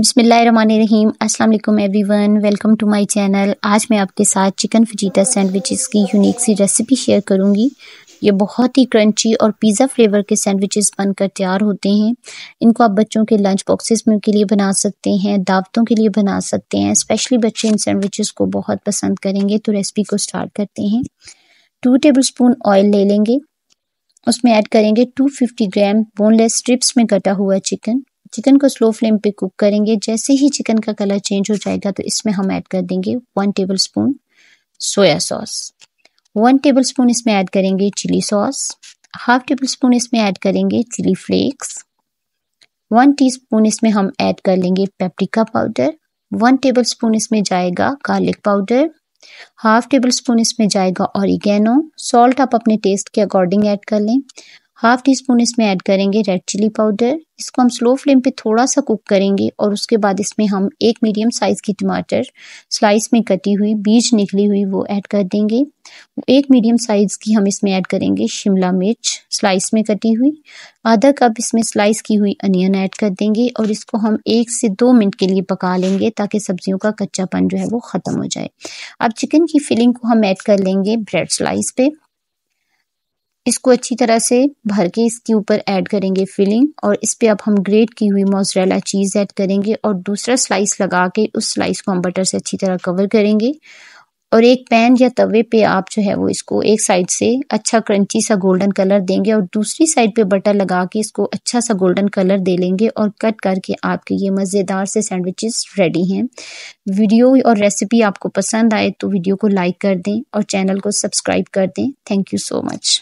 बसमीम अल्लाम everyone welcome to my channel आज मैं आपके साथ चिकन फजीटा सैंडविचेस की यूनिक सी रेसिपी शेयर करूंगी ये बहुत ही क्रंची और पिज़्ज़ा फ्लेवर के सैंडविचेस बनकर तैयार होते हैं इनको आप बच्चों के लंच बॉक्सेस में के लिए बना सकते हैं दावतों के लिए बना सकते हैं स्पेशली बच्चे इन सैंडविचेस को बहुत पसंद करेंगे तो रेसिपी को स्टार्ट करते हैं टू टेबल स्पून ऑयल ले लेंगे उसमें ऐड करेंगे two fifty gram boneless strips में कटा हुआ चिकन चिकन को स्लो फ्लेम पे कुक करेंगे जैसे ही चिकन का कलर चेंज हो जाएगा तो इसमें हम ऐड कर देंगे one tablespoon soya sauce one tablespoon इसमें ऐड करेंगे chilli sauce half tablespoon इसमें ऐड करेंगे चिली फ्लेक्स वन टीस्पून इसमें हम ऐड कर लेंगे paprika powder one tablespoon इसमें जाएगा garlic powder half tablespoon इसमें जाएगा ऑरिगेनो सॉल्ट आप अपने टेस्ट के अकॉर्डिंग ऐड कर लें हाफ टी स्पून इसमें ऐड करेंगे रेड चिली पाउडर इसको हम स्लो फ्लेम पे थोड़ा सा कुक करेंगे और उसके बाद इसमें हम एक मीडियम साइज़ की टमाटर स्लाइस में कटी हुई बीज निकली हुई वो ऐड कर देंगे एक मीडियम साइज़ की हम इसमें ऐड करेंगे शिमला मिर्च स्लाइस में कटी हुई आधा कप इसमें स्लाइस की हुई अनियन ऐड कर देंगे और इसको हम एक से दो मिनट के लिए पका लेंगे ताकि सब्जियों का कच्चापन जो है वो ख़त्म हो जाए अब चिकन की फिलिंग को हम ऐड कर लेंगे ब्रेड स्लाइस पे इसको अच्छी तरह से भर के इसके ऊपर ऐड करेंगे फिलिंग और इस पर अब हम ग्रेट की हुई मोजरेला चीज़ ऐड करेंगे और दूसरा स्लाइस लगा के उस स्लाइस को हम बटर से अच्छी तरह कवर करेंगे और एक पैन या तवे पे आप जो है वो इसको एक साइड से अच्छा क्रंची सा गोल्डन कलर देंगे और दूसरी साइड पे बटर लगा के इसको अच्छा सा गोल्डन कलर दे लेंगे और कट करके आपके ये मज़ेदार से सैंडविचेस रेडी हैं वीडियो और रेसिपी आपको पसंद आए तो वीडियो को लाइक कर दें और चैनल को सब्सक्राइब कर दें थैंक यू सो मच